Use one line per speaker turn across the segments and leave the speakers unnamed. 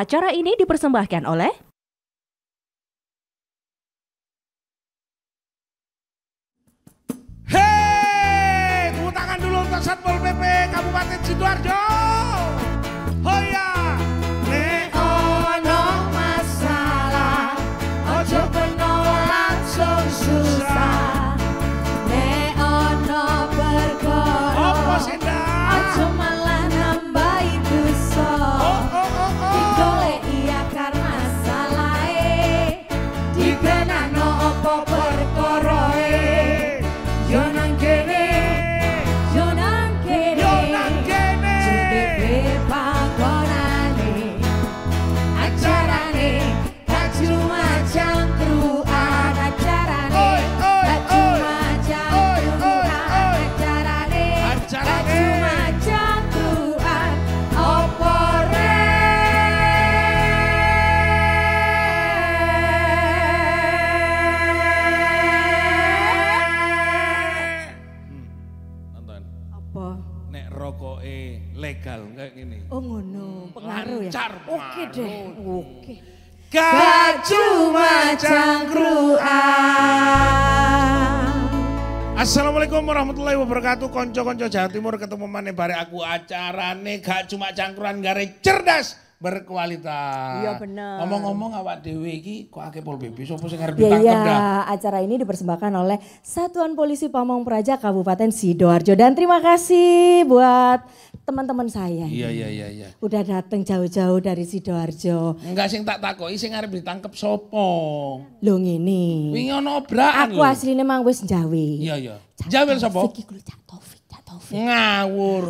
Acara ini dipersembahkan oleh
Hei, tepuk tangan dulu untuk Satpol PP Kabupaten Sidoarjo.
Oke deh. Oke. Gak cuma cangkruan.
Assalamualaikum warahmatullahi wabarakatuh. Konco-konco Jawa Timur ketemu mana bare aku acara acarane gak cuma cangkruan gare cerdas berkualitas. Iya benar. Ngomong-ngomong awak dhewe iki kok akeh Pol BP sapa sing arep ya, ditangkep ya,
acara ini dipersembahkan oleh Satuan Polisi Pamong Praja Kabupaten Sidoarjo dan terima kasih buat teman-teman saya. Iya iya iya iya. Udah dateng jauh-jauh dari Sidoarjo.
Enggak sing tak takoki sing arep ditangkep sopo?
Lho ngene.
Wingi ana obrak. Aku asline
mang wis njawi. Iya iya. jawa sapa? Iki
kuwi Cak Taufik,
Cak Taufik. Ngawur.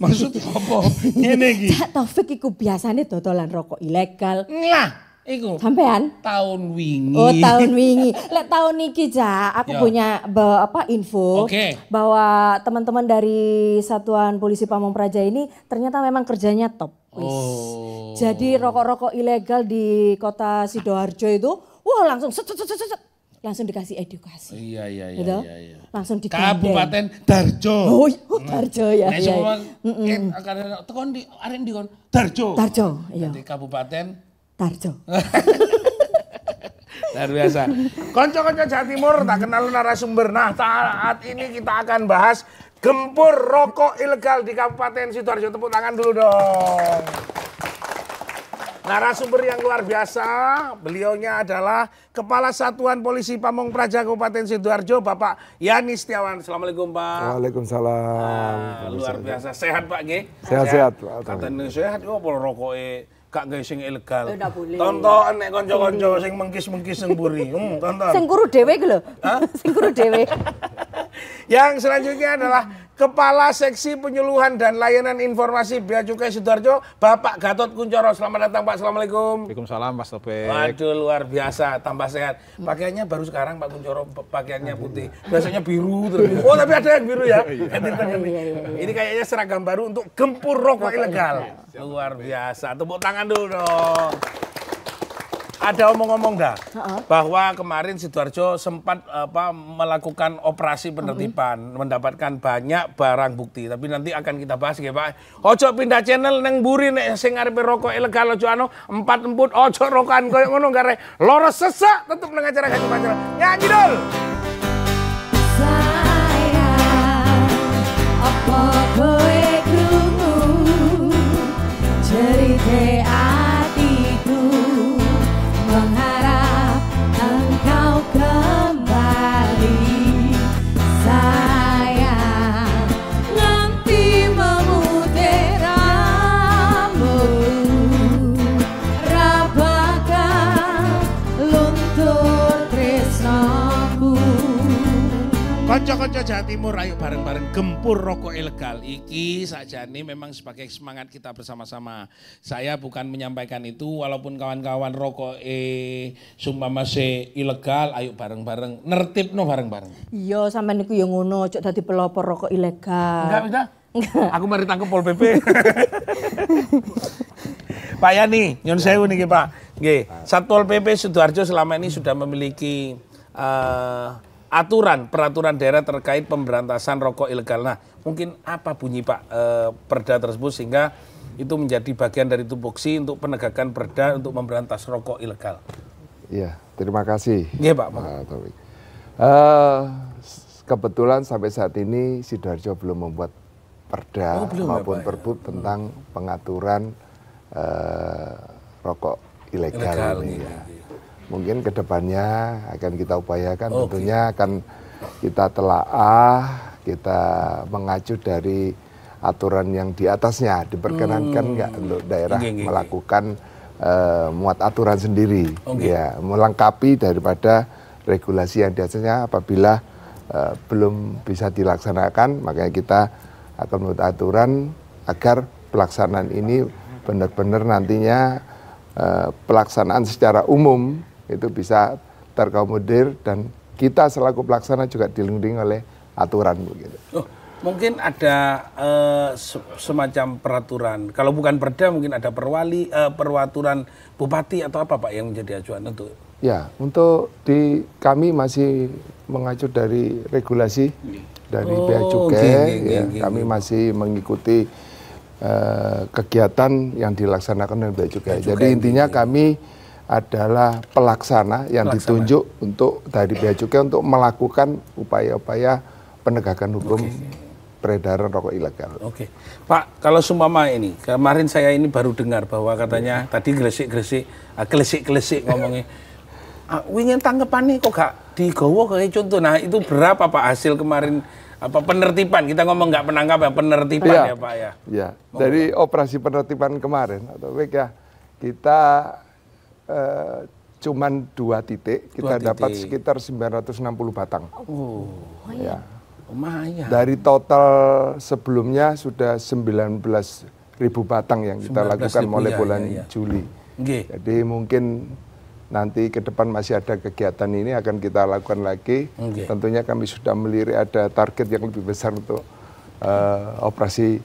Maksud apa? Ngene iki. Cak Taufik iku biasane dodolan rokok ilegal. Lah,
Iku. Sampean? Tahun wingi. Oh, tahun
wingi. Lek tahun niki, Cak, aku Yo. punya bawa apa info okay. bahwa teman-teman dari Satuan Polisi Pamong Praja ini ternyata memang kerjanya top. Oh. Jadi rokok-rokok ilegal di kota Sidoarjo itu wah langsung set set set set langsung dikasih edukasi.
Iya iya iya. Gitu? iya, iya. Langsung di Kabupaten Darjo. Oh, oh Darjo ya. Nah, iya. kan mm -mm. karena tekon di aren di kon Darjo. Darjo, iya. Di Kabupaten Tarjo. Luar biasa. Konco-konco Jawa Timur tak kenal narasumber. Nah saat ini kita akan bahas gempur rokok ilegal di Kabupaten Sidoarjo. Tepuk tangan dulu dong. Narasumber yang luar biasa, beliaunya adalah Kepala Satuan Polisi Pamong Praja Kabupaten Sidoarjo, Bapak Yani Setiawan. Assalamualaikum Pak.
Waalaikumsalam. Nah, luar biasa.
Sehat Pak G?
Sehat-sehat Pak. Kata sehat. sehat. sehat. sehat. sehat.
sehat. sehat. sehat gak gawe sing ilegal. Tonton nek kanca-kanca sing mengkis-mengkis sing buri. Hmm, tonton. Sing kuru dhewe iku lho. Sing kuru dhewe. Yang selanjutnya adalah Kepala Seksi Penyuluhan dan Layanan Informasi Bea Cukai Sidoarjo, Bapak Gatot Kuncoro. Selamat datang Pak, Assalamualaikum. Waalaikumsalam Mas Topik. Waduh, luar biasa, tambah sehat. Pakaiannya baru sekarang Pak Kuncoro, pakaiannya putih. Biasanya biru terus. Oh, tapi ada yang biru ya. Iya. Iya, iya, ini kayaknya seragam baru untuk gempur rokok ilegal. Luar biasa, tepuk tangan dulu dong ada omong-omong dah uh-uh. bahwa kemarin Sidoarjo sempat apa melakukan operasi penertiban, uh-uh. mendapatkan banyak barang bukti. Tapi nanti akan kita bahas ya, Pak. Ojo pindah channel neng buri nek sing arepe rokok ilegal e ojo anu empat emput ojo rokan koyo ngono gare. Loro sesak tetep nang acara kaji acara. Nyanyi dul.
Sayang,
Konco-konco Jawa Timur ayo bareng-bareng gempur rokok ilegal. Iki saja nih memang sebagai semangat kita bersama-sama. Saya bukan menyampaikan itu walaupun kawan-kawan rokok e sumpah masih ilegal ayo bareng-bareng nertip no bareng-bareng.
Iya sama niku yang ngono cok tadi pelopor rokok ilegal. Enggak bisa.
Aku mari tangkep Pol PP. Pak Yani, nyon sewu niki Pak. Nggih, Satpol PP Sidoarjo selama ini sudah memiliki uh, aturan peraturan daerah terkait pemberantasan rokok ilegal. Nah, mungkin apa bunyi Pak e, Perda tersebut sehingga itu menjadi bagian dari tupoksi untuk penegakan Perda untuk memberantas rokok ilegal.
Iya, terima kasih. Iya Pak. Pak. Nah, tapi, Uh, eh, kebetulan sampai saat ini sidoarjo belum membuat Perda oh, belum, ya, maupun ya, ya. tentang pengaturan uh, rokok ilegal, ilegal ini. Ya. Iya mungkin kedepannya akan kita upayakan okay. tentunya akan kita telaah kita mengacu dari aturan yang di atasnya diperkenankan hmm. nggak hmm. untuk daerah okay, melakukan uh, muat aturan sendiri okay. ya melengkapi daripada regulasi yang di atasnya apabila uh, belum bisa dilaksanakan makanya kita akan membuat aturan agar pelaksanaan ini benar-benar nantinya uh, pelaksanaan secara umum itu bisa terkomodir dan kita selaku pelaksana juga dilindungi oleh aturan begitu.
Oh, mungkin ada uh, semacam peraturan. Kalau bukan perda mungkin ada perwali uh, perwaturan bupati atau apa Pak yang menjadi acuan untuk
Ya, untuk di kami masih mengacu dari regulasi iya. dari oh, bea cukai gini, gini, ya, gini. kami masih mengikuti uh, kegiatan yang dilaksanakan oleh bea Jadi intinya gini. Gitu ya. kami adalah pelaksana yang pelaksana. ditunjuk untuk dari bea cukai untuk melakukan upaya-upaya penegakan hukum okay. peredaran rokok ilegal. Oke, okay.
Pak, kalau sumama ini kemarin saya ini baru dengar bahwa katanya hmm. tadi gresik-gresik, ah, gresik-gresik ngomongnya. Uh, ah, ingin tanggapan nih kok gak digowo kayak contoh. Nah itu berapa Pak hasil kemarin apa penertiban kita ngomong nggak penangkapan ya, penertiban ya, ya Pak ya. Ya.
Dari operasi penertiban kemarin atau baik ya kita Eh, cuman dua titik dua kita titik. dapat sekitar 960 batang. Oh, ya. Lumayan. Dari total sebelumnya sudah 19 ribu batang yang kita lakukan mulai ya, bulan ya, ya. Juli. Okay. Jadi mungkin nanti ke depan masih ada kegiatan ini akan kita lakukan lagi. Okay. Tentunya kami sudah melirik ada target yang lebih besar untuk uh, operasi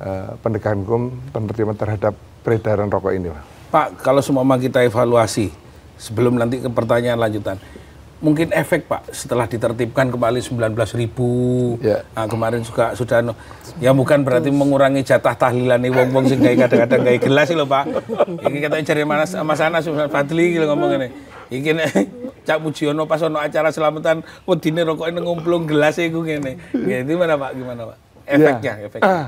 uh, eh, pendekatan hukum penertiban terhadap peredaran rokok ini, Pak.
Pak, kalau semua kita evaluasi sebelum nanti ke pertanyaan lanjutan, mungkin efek Pak setelah ditertibkan kembali 19.000 ribu yeah. Ya. nah, kemarin juga sudah no. ya bukan berarti mengurangi jatah tahlilan nih wong-wong sing kadang-kadang kayak gelas loh Pak. Ini katanya cari sama Mas Anas Fadli gitu ngomong ini. Iki Cak Mujiono pas ono acara selamatan wedine rokoknya ngumpulung gelas iku gue gini ya, gimana Pak? Gimana Pak? Ya. Efeknya, yeah. efeknya. Ah.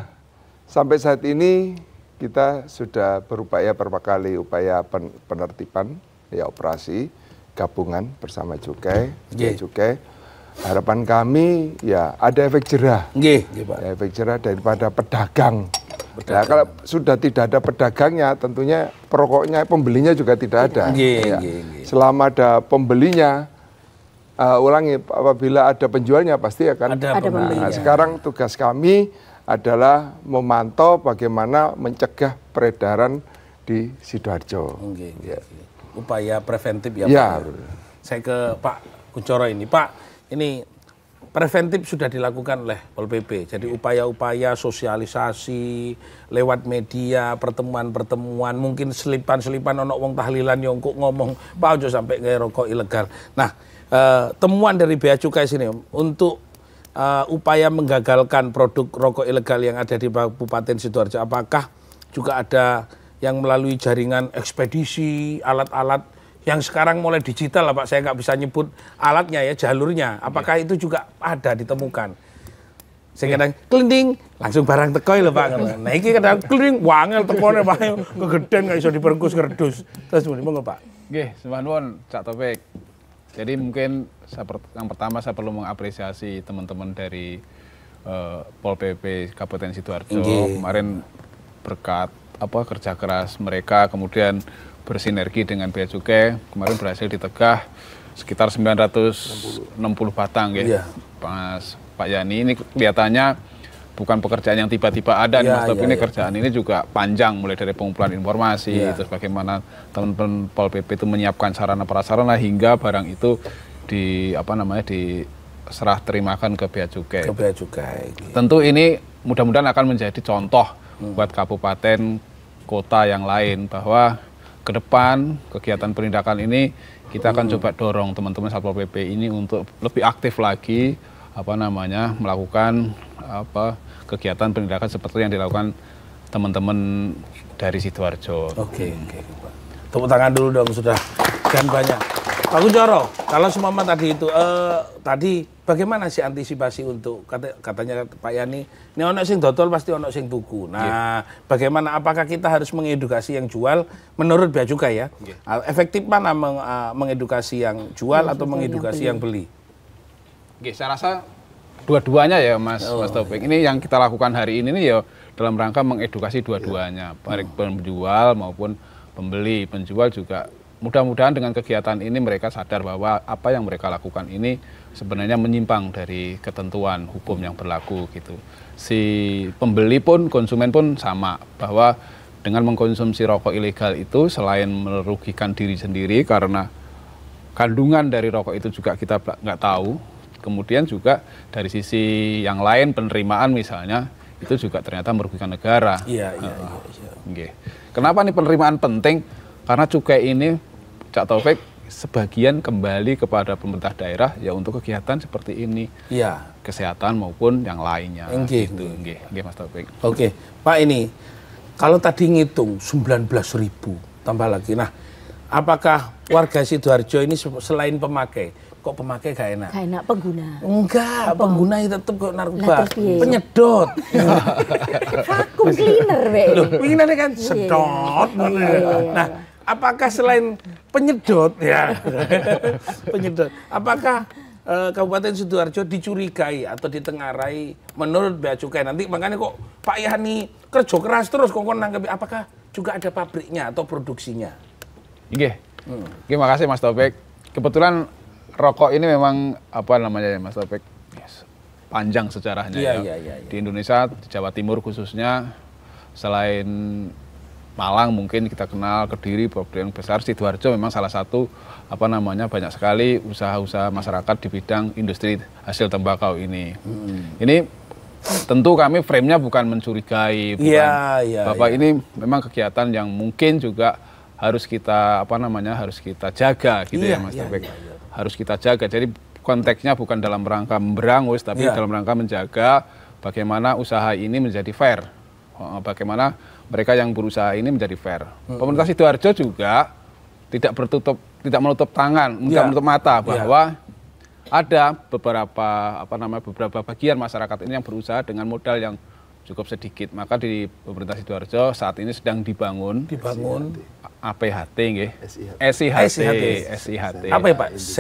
Sampai saat ini kita sudah berupaya beberapa kali upaya pen, penertiban ya operasi gabungan bersama cukai, yeah. cukai. Harapan kami ya ada efek jerah. Yeah, yeah, Ya, efek jerah daripada nah, pedagang. kalau sudah tidak ada pedagangnya, tentunya perokoknya, pembelinya juga tidak ada. Yeah, ya. yeah, yeah. Selama ada pembelinya, uh, ulangi apabila ada penjualnya pasti akan ada nah, sekarang tugas kami adalah memantau bagaimana mencegah peredaran di Sidoarjo. oke, ya.
Upaya preventif ya. ya. Pak. Ya? Saya ke Pak Kuncoro ini, Pak. Ini preventif sudah dilakukan oleh Pol PP. Jadi upaya-upaya sosialisasi lewat media, pertemuan-pertemuan, mungkin selipan-selipan onok wong tahlilan yang kok ngomong, Pak ojo sampai nggak rokok ilegal. Nah, eh, temuan dari Bea Cukai sini untuk uh, upaya menggagalkan produk rokok ilegal yang ada di Kabupaten Sidoarjo? Apakah juga ada yang melalui jaringan ekspedisi, alat-alat yang sekarang mulai digital lah Pak, saya nggak bisa nyebut alatnya ya, jalurnya. Apakah ya. itu juga ada ditemukan? Saya iya. kadang kelinding, langsung barang tekoi loh Pak. Iya. Nah ini kadang kelinding, wangel tekoi Pak, kegeden nggak bisa diperkus kerdus. Terus mau Pak.
Oke, semuanya, Cak Topik. Jadi mungkin yang pertama saya perlu mengapresiasi teman-teman dari uh, Pol PP Kabupaten sidoarjo okay. kemarin berkat apa kerja keras mereka kemudian bersinergi dengan Bea Cukai kemarin berhasil ditegah sekitar 960 batang ya. Yeah. Pas Pak Yani ini kelihatannya bukan pekerjaan yang tiba-tiba ada ya, nih Mas ya, ini ya. kerjaan ini juga panjang mulai dari pengumpulan informasi ya. terus bagaimana teman-teman Pol PP itu menyiapkan sarana prasarana hingga barang itu di apa namanya di serah terimakan ke bea cukai. Ke bea cukai. Gitu. Tentu ini mudah-mudahan akan menjadi contoh hmm. buat kabupaten kota yang lain bahwa ke depan kegiatan penindakan ini kita akan hmm. coba dorong teman-teman Satpol PP ini untuk lebih aktif lagi apa namanya melakukan apa kegiatan penindakan seperti yang dilakukan teman-teman dari sidoarjo. Oke, okay, oke, okay.
tepuk tangan dulu dong sudah dan banyak. Pak Kunchoro, kalau semua tadi itu eh, tadi bagaimana sih antisipasi untuk kata, katanya Pak Yani, ini ono sing dotol pasti ono sing tuku. Nah, yeah. bagaimana apakah kita harus mengedukasi yang jual menurut dia juga ya? Yeah. Efektif mana meng, uh, mengedukasi yang jual yeah, atau mengedukasi yang beli?
Yang beli? Oke, saya rasa
dua-duanya ya Mas oh. Mas Topik. Ini yang kita lakukan
hari ini nih ya dalam rangka mengedukasi dua-duanya, iya. baik hmm. penjual maupun pembeli. Penjual juga mudah-mudahan dengan kegiatan ini mereka sadar bahwa apa yang mereka lakukan ini sebenarnya menyimpang dari ketentuan hukum yang berlaku gitu. Si pembeli pun konsumen pun sama bahwa dengan mengkonsumsi rokok ilegal itu selain merugikan diri sendiri karena kandungan dari rokok itu juga kita nggak tahu Kemudian juga dari sisi yang lain penerimaan misalnya itu juga ternyata merugikan negara. Iya, iya, uh, iya. iya. Okay. Kenapa nih penerimaan penting? Karena cukai ini Cak Taufik sebagian kembali kepada pemerintah daerah ya untuk kegiatan seperti ini. Iya. Kesehatan maupun yang lainnya. Oke. Gitu. Enggih. Enggih
Mas Taufik. Oke. Okay. Pak ini kalau tadi ngitung 19 ribu tambah lagi. Nah, apakah warga Sidoarjo ini selain pemakai kok pemakai gak enak? Gak enak pengguna. Enggak, Apa? pengguna itu tetap kok narkoba. Penyedot. Vakum cleaner, Pak. Cleaner kan iya, iya, sedot. Iya, nah, apakah selain penyedot ya? penyedot. Apakah eh, Kabupaten Sidoarjo dicurigai atau ditengarai menurut Bea Cukai. Nanti makanya kok Pak Yani kerja keras terus kok nanggapi apakah juga ada pabriknya atau produksinya?
Oke. Hmm. kasih makasih Mas Topik. Kebetulan rokok ini memang apa namanya ya Mas Taufik? Yes. Panjang sejarahnya yeah, ya. Yeah, yeah, yeah. Di Indonesia, di Jawa Timur khususnya selain Malang mungkin kita kenal Kediri, Bogor besar, Sidoarjo memang salah satu apa namanya banyak sekali usaha-usaha masyarakat di bidang industri hasil tembakau ini. Hmm. Ini tentu kami framenya bukan mencurigai, iya, bukan ya, ya, bapak ya. ini memang kegiatan yang mungkin juga harus kita apa namanya harus kita jaga gitu ya, ya Mas ya, Ya, harus kita jaga. Jadi konteksnya bukan dalam rangka memberangus, tapi yeah. dalam rangka menjaga bagaimana usaha ini menjadi fair. Oh, bagaimana mereka yang berusaha ini menjadi fair. Pemerintah hmm. Sidoarjo juga tidak bertutup, tidak menutup tangan, tidak iya. menutup mata iya. bahwa yeah. ada beberapa apa namanya beberapa bagian masyarakat ini yang berusaha dengan modal yang cukup sedikit. Maka di pemerintah Sidoarjo saat ini sedang dibangun dibangun APHT nggih. SIHT. SIHT. Apa ya Pak?
C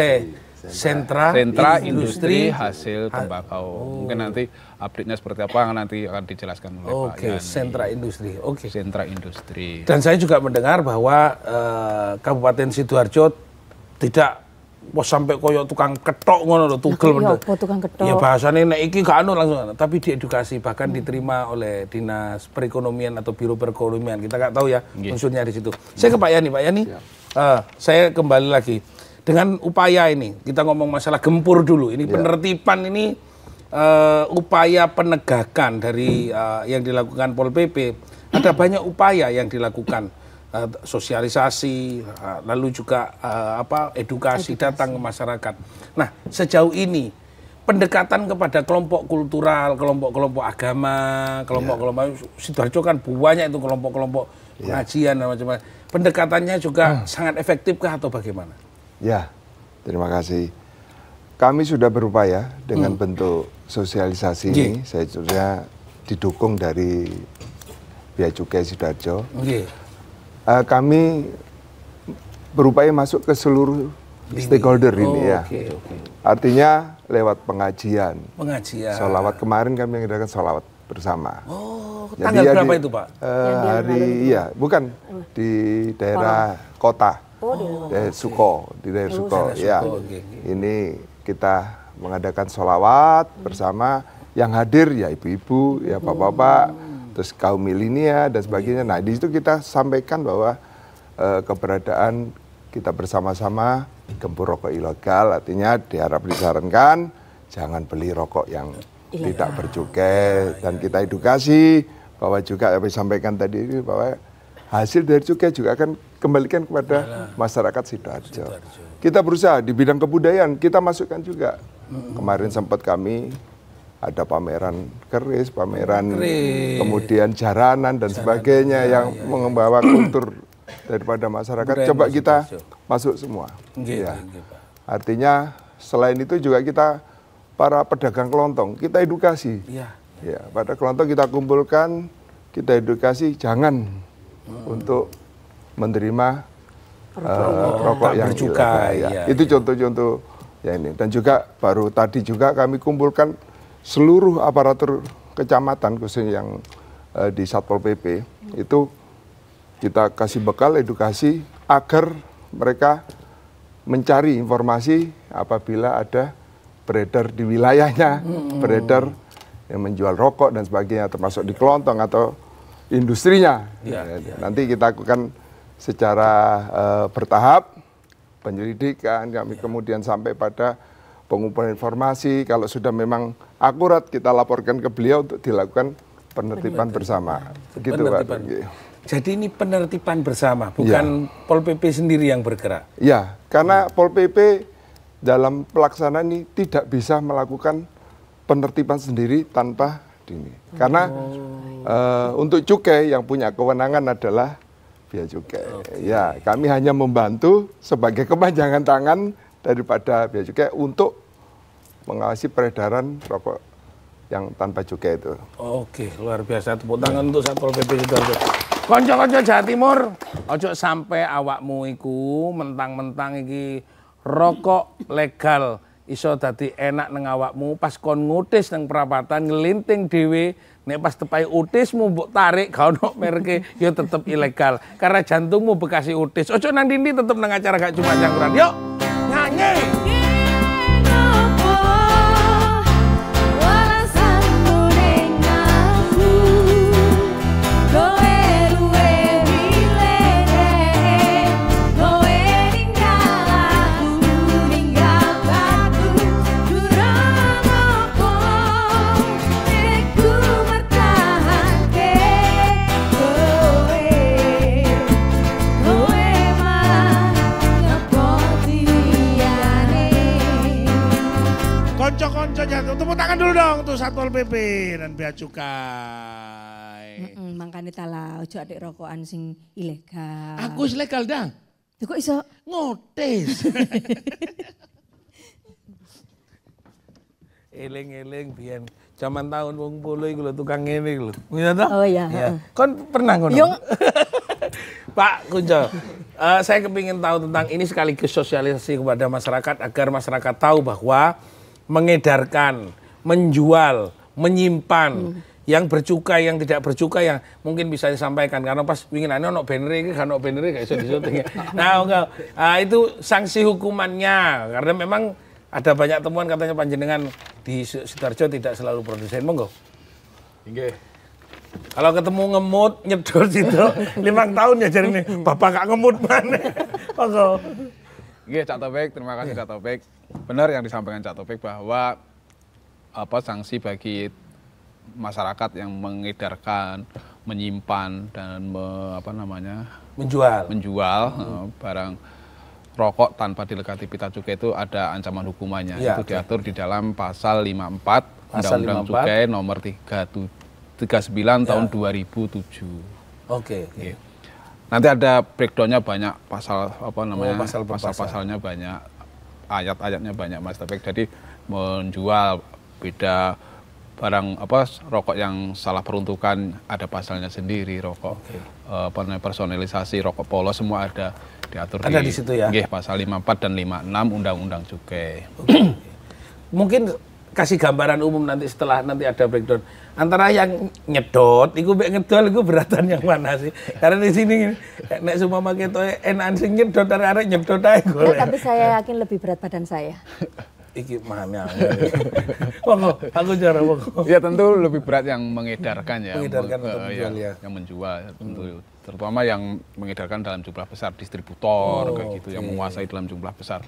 Sentra,
Sentra Industri, Hasil Tembakau. Oh. Mungkin nanti update-nya seperti apa nanti akan dijelaskan oleh Pak Oke, Sentra
Industri. Oke. Sentra Industri. Dan saya juga mendengar bahwa uh, Kabupaten Sidoarjo tidak Wah sampai koyo tukang ketok ngono lho, tugel Ya
Iya, tukang ketok? Ya
bahasane nek iki gak anu langsung, tapi diedukasi bahkan hmm. diterima oleh Dinas Perekonomian atau Biro Perekonomian. Kita nggak tahu ya yeah. unsurnya di situ. Yeah. Saya ke Pak Yani, Pak Yani. Yeah. Uh, saya kembali lagi dengan upaya ini. Kita ngomong masalah gempur dulu. Ini yeah. penertiban ini uh, upaya penegakan dari uh, yang dilakukan Pol PP. Ada banyak upaya yang dilakukan Eh, sosialisasi, eh, lalu juga eh, apa edukasi, edukasi datang ke masyarakat. Nah, sejauh ini pendekatan kepada kelompok kultural, kelompok-kelompok agama, kelompok-kelompok yeah. Sidoarjo kan banyak itu kelompok-kelompok yeah. pengajian dan macam-macam. Pendekatannya juga hmm. sangat efektifkah atau bagaimana?
Ya, terima kasih. Kami sudah berupaya dengan hmm. bentuk sosialisasi yeah. ini, saya didukung dari Bia Cukai Sidoarjo. Yeah uh, kami berupaya masuk ke seluruh Lini. stakeholder oh, ini ya. Okay, okay. Artinya lewat pengajian. Pengajian. Solawat kemarin kami mengadakan solawat bersama. Oh, Jadi tanggal ya berapa di, itu pak? Uh, hari yang iya, bukan di daerah oh. kota, oh, di daerah okay. Suko, di daerah oh, Suko. Ya, Okay, okay. ini kita mengadakan solawat hmm. bersama yang hadir ya ibu-ibu, ya oh. bapak-bapak, hmm terus kaum milenial dan sebagainya. Iya. Nah di situ kita sampaikan bahwa uh, keberadaan kita bersama-sama gempur rokok ilegal, artinya diharap disarankan jangan beli rokok yang iya. tidak bercukai dan kita edukasi bahwa juga yang disampaikan tadi ini bahwa hasil dari cukai juga akan kembalikan kepada iya. masyarakat sidoarjo. Kita berusaha di bidang kebudayaan kita masukkan juga. Kemarin sempat kami ada pameran keris, pameran keris. kemudian jaranan dan jaranan, sebagainya ya, yang ya, ya. membawa ya. kultur daripada masyarakat. Brand Coba kita masuk, masuk semua. Gila, gitu, ya. gila. Gitu, Artinya selain itu juga kita para pedagang kelontong kita edukasi. Ya. Ya, pada kelontong kita kumpulkan, kita edukasi jangan hmm. untuk menerima rokok, uh, rokok yang juga. Ya. ya. Itu iya. contoh-contoh ya. ya ini. Dan juga baru tadi juga kami kumpulkan seluruh aparatur kecamatan khususnya yang uh, di Satpol PP itu kita kasih bekal edukasi agar mereka mencari informasi apabila ada beredar di wilayahnya, hmm. beredar yang menjual rokok dan sebagainya termasuk di kelontong atau industrinya. Ya, ya, Nanti kita lakukan secara uh, bertahap penyelidikan kami ya. kemudian sampai pada pengumpulan informasi kalau sudah memang akurat kita laporkan ke beliau untuk dilakukan penertiban bersama. Begitu penertiban. Pak. Iya. Jadi ini
penertiban bersama, bukan
ya. Pol PP sendiri yang bergerak. Ya, karena hmm. Pol PP dalam pelaksanaan ini tidak bisa melakukan penertiban sendiri tanpa ini. Karena oh. uh, untuk cukai yang punya kewenangan adalah biaya cukai. Okay. Ya, kami hanya membantu sebagai kepanjangan tangan daripada biaya cukai untuk mengawasi peredaran rokok yang tanpa cukai itu.
Oke, luar biasa. Tepuk tangan untuk Satpol PP Sidoarjo. Konco-konco Jawa Timur, ojo sampai awakmu iku mentang-mentang iki rokok legal iso dadi enak neng awakmu pas kon ngutis neng perapatan ngelinting dhewe nek pas tepai utismu mbok tarik kau no merke yuk tetep ilegal karena jantungmu bekasi utis ojo nang dindi tetep nang acara gak cuma jangkuran yuk
nyanyi
konco-konconya tuh. Tepuk tangan dulu dong tuh Satpol PP dan Bea Cukai.
Mm -mm, makanya tala ojo adik rokokan sing ilegal. Aku ilegal dah. Tuh kok iso? Ngotes.
Eling-eling biyen zaman tahun wong puluh itu lho tukang ngene iku lho. Iya oh iya, ya. Kan pernah ngono? Yung... Pak Kunco, uh, saya kepingin tahu tentang ini sekaligus sosialisasi kepada masyarakat agar masyarakat tahu bahwa mengedarkan, menjual, menyimpan. Hmm. yang bercukai yang tidak bercukai yang mungkin bisa disampaikan karena pas ingin ada no benri iki kan ono benri gak iso ya. nah, enggak, nah, itu sanksi hukumannya karena memang ada banyak temuan katanya panjenengan di Sidoarjo tidak selalu produsen monggo. Oke. Kalau ketemu ngemut, nyedot situ, lima tahun ya jadi ini bapak gak ngemut mana.
Oke, Cak Topik, terima kasih Cak Topik benar yang disampaikan Cak Taufik bahwa apa sanksi bagi masyarakat yang mengedarkan, menyimpan dan me, apa namanya menjual menjual hmm. Eh, barang rokok tanpa dilekati pita cukai itu ada ancaman hukumannya. Ya, itu okay. diatur di dalam pasal 54 Undang-Undang Cukai nomor 37, 39 ya. tahun 2007. Oke. Okay, okay. Nanti ada breakdownnya banyak pasal apa namanya? Oh, pasal pasalnya banyak ayat-ayatnya banyak Mas Tapi Jadi menjual beda barang apa rokok yang salah peruntukan ada pasalnya sendiri rokok okay. Eh, personalisasi rokok polos semua ada
diatur ada di, di situ ya gih, pasal 54 dan
56
undang-undang cukai okay. mungkin kasih gambaran umum nanti setelah nanti ada breakdown antara yang nyedot iku mek ngedol iku beratan yang mana sih karena di sini nek semua pakai toy enan sing nyedot arek nyedot ae ya, tapi
saya yakin lebih berat badan saya
iki mana? Wong aku cara wong. Ya tentu lebih berat yang mengedarkan ya.
Mengedarkan uh, menjual iya, ya. Yang menjual ya, tentu terutama yang mengedarkan dalam jumlah besar distributor oh, kayak gitu okay. yang menguasai dalam jumlah besar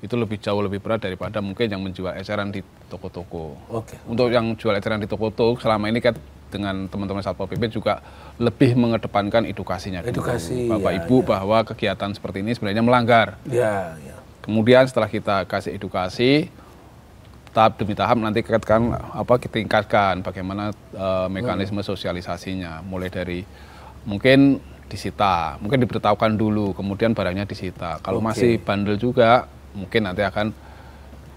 itu lebih jauh lebih berat daripada mungkin yang menjual eceran di toko-toko. Oke. Okay. Untuk yang jual eceran di toko-toko selama ini kan dengan teman-teman Satpol PP juga lebih mengedepankan edukasinya. Edukasi. Bapak ya, Ibu ya. bahwa kegiatan seperti ini sebenarnya melanggar. Ya, ya. Kemudian setelah kita kasih edukasi tahap demi tahap nanti kan apa kita tingkatkan bagaimana uh, mekanisme sosialisasinya mulai dari mungkin disita, mungkin diberitahukan dulu kemudian barangnya disita. Kalau okay. masih bandel juga mungkin nanti akan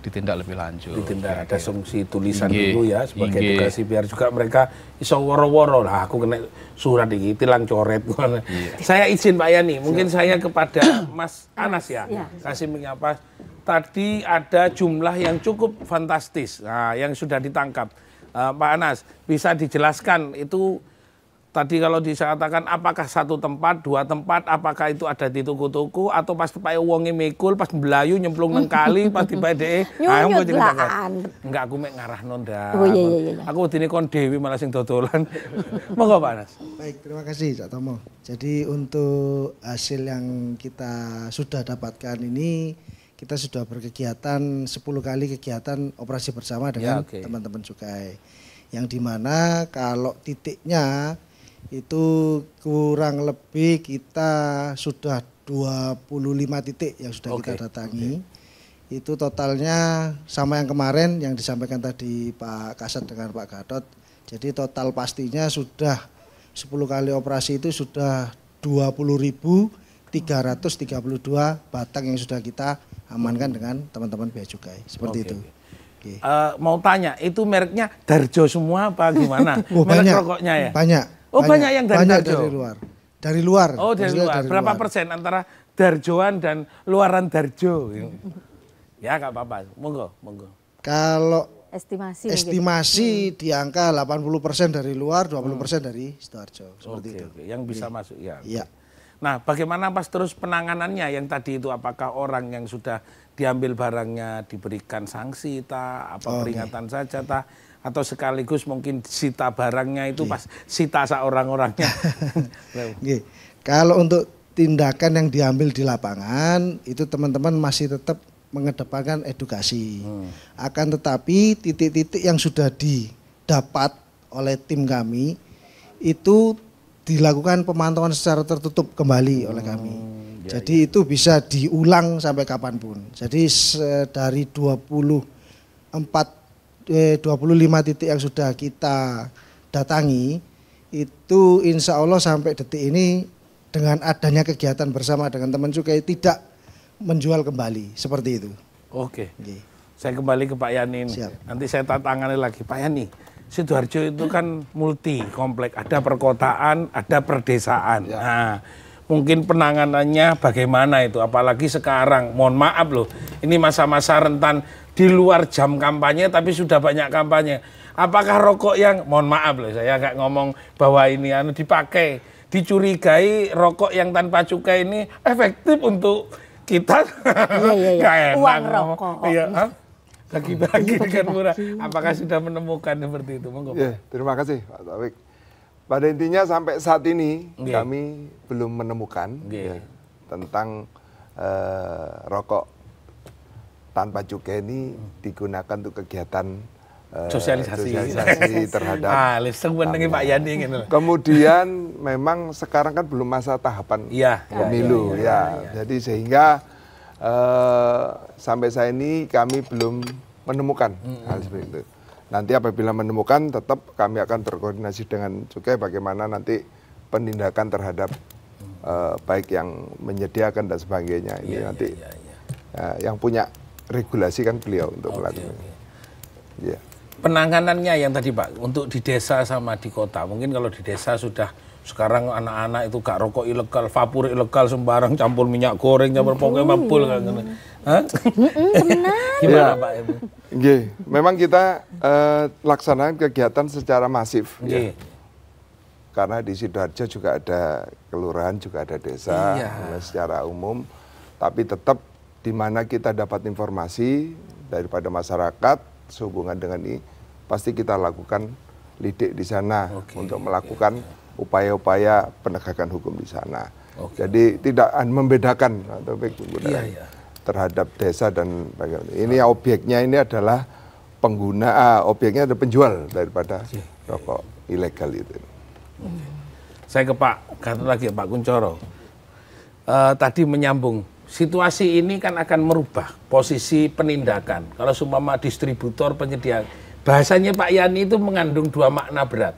ditindak lebih
lanjut. Ditindak ada asumsi tulisan Inge. dulu ya sebagai Inge. edukasi biar juga mereka iso woro-woro lah aku kena surat ini tilang coret. Iya. Saya izin Pak Yani, mungkin Siap. saya kepada Mas Anas ya, ya. kasih menyapa. Tadi ada jumlah yang cukup fantastis nah, yang sudah ditangkap. Uh, Pak Anas bisa dijelaskan itu tadi kalau disatakan apakah satu tempat, dua tempat, apakah itu ada di toko-toko atau pas pakai uangnya e mikul, pas belayu nyemplung neng kali, pas tiba deh nggak gue jadi Enggak aku mek ngarah nonda. Oh, iya, iya, iya. iya. Aku tini kon Dewi malah sing dodolan. gak Pak Anas. Baik,
terima kasih Cak Tomo. Jadi untuk hasil yang kita sudah dapatkan ini kita sudah berkegiatan 10 kali kegiatan operasi bersama dengan ya, teman-teman ya, okay. cukai. Yang dimana kalau titiknya itu kurang lebih kita sudah 25 titik yang sudah okay. kita datangi. Okay. Itu totalnya sama yang kemarin yang disampaikan tadi Pak Kasat dengan Pak Gatot. Jadi total pastinya sudah 10 kali operasi itu sudah 20.332 batang yang sudah kita amankan dengan teman-teman bea cukai. Seperti okay. itu.
Okay. Uh, eh, mau tanya, itu mereknya Darjo semua apa gimana? oh, Merek rokoknya ya? Banyak Oh banyak, banyak yang dari banyak Darjo. dari luar. Dari luar. Oh dari luar. Dari Berapa luar. persen antara Darjoan dan luaran Darjo? ya nggak apa-apa. Monggo, monggo.
Kalau
estimasi estimasi
gitu. di angka 80% dari luar, 20% hmm. dari
Sidoarjo. Seperti okay, itu. Okay. Yang bisa Jadi, iya. masuk ya. Iya. Nah, bagaimana pas terus penanganannya yang tadi itu apakah orang yang sudah diambil barangnya diberikan sanksi tak apa oh, peringatan okay. saja tak atau sekaligus mungkin sita barangnya itu iya. pas sita sa orang-orangnya.
Kalau untuk tindakan yang diambil di lapangan itu teman-teman masih tetap mengedepankan edukasi. Hmm. Akan tetapi titik-titik yang sudah didapat oleh tim kami itu dilakukan pemantauan secara tertutup kembali hmm. oleh kami. Ya, Jadi ya. itu bisa diulang sampai kapanpun. Jadi dari 24 25 eh, titik yang sudah kita datangi itu insya Allah sampai detik ini dengan adanya kegiatan bersama dengan teman cukai tidak menjual kembali seperti itu.
Oke. Okay. Saya kembali ke Pak Yani ini. Siap. Nanti saya tantangannya lagi Pak Yani. Sidoarjo itu kan multi komplek, ada perkotaan, ada perdesaan. Ya. Nah, mungkin penanganannya bagaimana itu apalagi sekarang mohon maaf loh ini masa-masa rentan di luar jam kampanye tapi sudah banyak kampanye. Apakah rokok yang mohon maaf loh saya nggak ngomong bahwa ini anu dipakai dicurigai rokok yang tanpa cukai ini efektif untuk kita iya, iya, iya. uang rokok. Iya, bagi-bagi dengan iya. murah. Apakah sudah menemukan seperti itu? Monggo. Yeah,
terima kasih Pak Taufik. Pada intinya sampai saat ini okay. kami belum menemukan okay. ya, tentang uh, rokok tanpa cukai ini digunakan untuk kegiatan eh, sosialisasi, sosialisasi terhadap ah, Pak Yani gitu Kemudian memang sekarang kan belum masa tahapan iya. Iya, iya, ya, pemilu ya, ya, ya. ya. Jadi sehingga uh, sampai saat ini kami belum menemukan hmm. hal seperti itu. Nanti apabila menemukan tetap kami akan berkoordinasi dengan cukai bagaimana nanti penindakan terhadap uh, baik yang menyediakan dan sebagainya ini ya, nanti ya, ya. Uh, yang punya regulasi kan beliau untuk okay, melakukan. Okay. Yeah.
Penanganannya yang tadi Pak untuk di desa sama di kota. Mungkin kalau di desa sudah sekarang anak-anak itu gak rokok ilegal, vapor ilegal sembarang, campur minyak
goreng, campur pokoknya mampul kan. Hah? Gimana ya. Pak? ini? memang kita uh, laksanakan kegiatan secara masif. Ya. Karena di Sidoarjo juga ada kelurahan, juga ada desa iya. secara umum, tapi tetap di mana kita dapat informasi daripada masyarakat sehubungan dengan ini pasti kita lakukan lidik di sana okay. untuk melakukan upaya-upaya penegakan hukum di sana. Okay. Jadi tidak membedakan atau yeah, yeah. terhadap desa dan bagaimana. Ini ah. objeknya ini adalah pengguna ah, objeknya ada penjual daripada okay. rokok ilegal itu.
Okay.
Saya ke Pak Gatot lagi ya, Pak Kuncoro. Uh, tadi menyambung situasi ini kan akan merubah posisi penindakan. Kalau seumpama distributor penyedia bahasanya Pak Yani itu mengandung dua makna berat.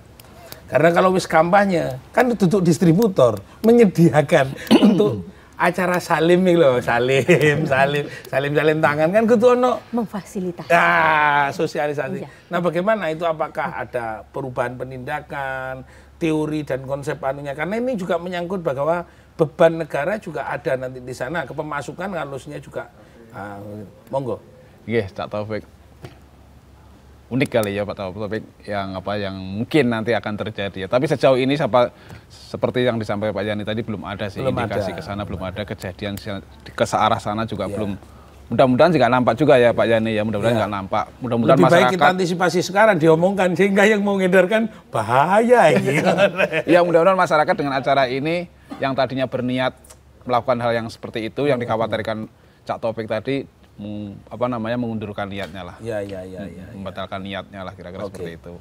Karena kalau wis kampanye kan duduk distributor menyediakan untuk acara salim nih loh, salim, salim, salim, salim tangan kan kudu ono memfasilitasi. Ah, sosialisasi. Iya. Nah, bagaimana itu apakah ada perubahan penindakan, teori dan konsep anunya? Karena ini juga menyangkut bahwa beban negara juga ada nanti di sana kepemasukan halusnya juga uh, monggo iya yes, tak taufik
unik kali ya Pak Taufik yang apa yang mungkin nanti akan terjadi ya. Tapi sejauh ini seperti yang disampaikan Pak Yani tadi belum ada sih belum indikasi ke sana belum ada kejadian ke searah sana juga yeah. belum Mudah-mudahan sih nggak nampak juga ya Pak Yani ya, mudah-mudahan ya. nggak ya. nampak.
Mudah-mudahan masyarakat. Lebih baik kita antisipasi sekarang diomongkan sehingga yang mau ngedarkan bahaya ini.
ya mudah-mudahan masyarakat dengan acara ini yang tadinya berniat melakukan hal yang seperti itu yang dikhawatirkan Cak topik tadi apa namanya mengundurkan niatnya lah.
Ya ya ya. ya, hmm, ya.
Membatalkan niatnya lah kira-kira okay. seperti itu.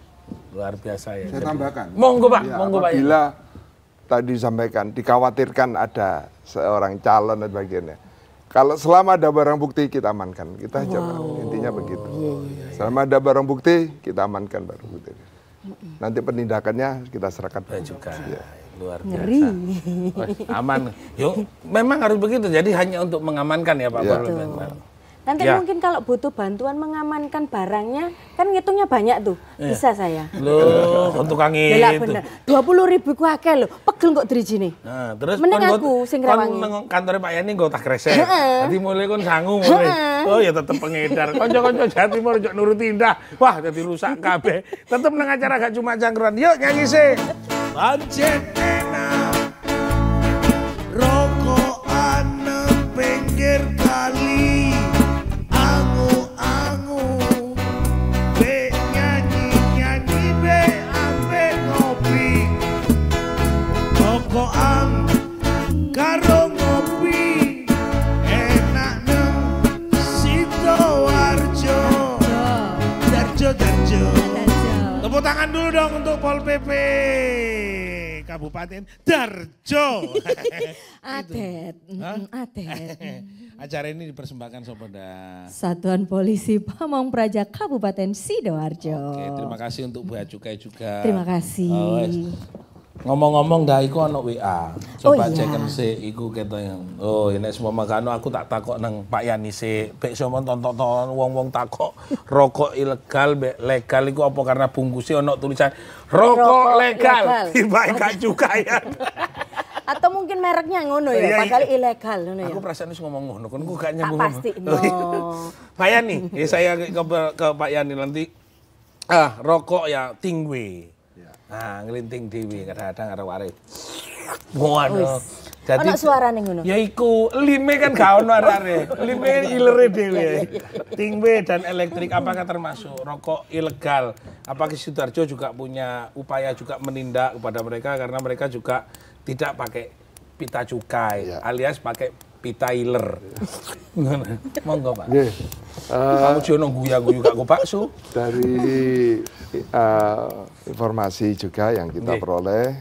Luar biasa ya. Saya Jadi, tambahkan. Monggo Pak, ya, monggo Pak. Bila
tadi disampaikan dikhawatirkan ada seorang calon dan bagiannya. Kalau selama ada barang bukti kita amankan, kita aja oh. intinya begitu. Iya, iya, iya. selama ada barang bukti kita amankan barang bukti. Nanti penindakannya kita serahkan. Ya juga. Ya. Luar
biasa. Ngeri. Oh, aman. Yuk, memang harus begitu. Jadi hanya untuk mengamankan ya Pak ya.
Nanti ya. mungkin kalau butuh bantuan mengamankan barangnya, kan ngitungnya banyak tuh. Ya. Bisa saya. Loh,
untuk angin Yalah, itu.
Dua puluh ribu ku akeh loh. pegel kok driji nih.
Nah, terus Mending aku sing rewangi. Kan Pak Yani nggo tak kresek. Nanti mulai kon sangu mulai. Oh ya tetep pengedar. Kanca-kanca Jawa mau njok nurut indah. Wah, jadi rusak kabeh. Tetep nang acara gak cuma cangkeran. Yuk nyanyi sih. Pancen enak. tangan dulu dong untuk Pol PP. Kabupaten Darjo. Adet, adet. Acara ini dipersembahkan Sopoda. Satuan
Polisi Pamong Praja Kabupaten Sidoarjo. Oke, terima
kasih untuk Bu Cukai juga. Terima kasih. Oh, Ngomong-ngomong dah iku ana WA. Coba oh, iya. ceken sik iku yang. Oh, ini semua makano aku tak takok nang Pak Yani sik. Bek semua tonton-tonton wong-wong takok rokok ilegal bek legal iku apa karena bungkusnya ana tulisan rokok, rokok legal. Tiba gak oh. juga ya.
Atau mungkin mereknya ngono ya, iya, padahal iya. ilegal ngono ya. Aku
perasaan wis ngomong ngono, kan gak nyambung. Tak pasti. Oh, iya. No. Pak Yani, ya saya ke, ke, Pak Yani nanti ah rokok ya tingwe. Nah, ngelinting dewi kadang-kadang ada arek. Waduh. Jadi
suara suarane ngono. Ya
iku, lime kan gak ono lima iya, Lime iya. ilere dhewe. Iya, Tingwe dan elektrik apakah termasuk rokok ilegal? Apakah Sidoarjo juga punya upaya juga menindak kepada mereka karena mereka juga tidak pakai pita cukai alias pakai
pitailer.
Monggo Pak. Kamu
Uh, eh, Kamu jono guya-guyu gak bakso. Dari uh, informasi juga yang kita peroleh,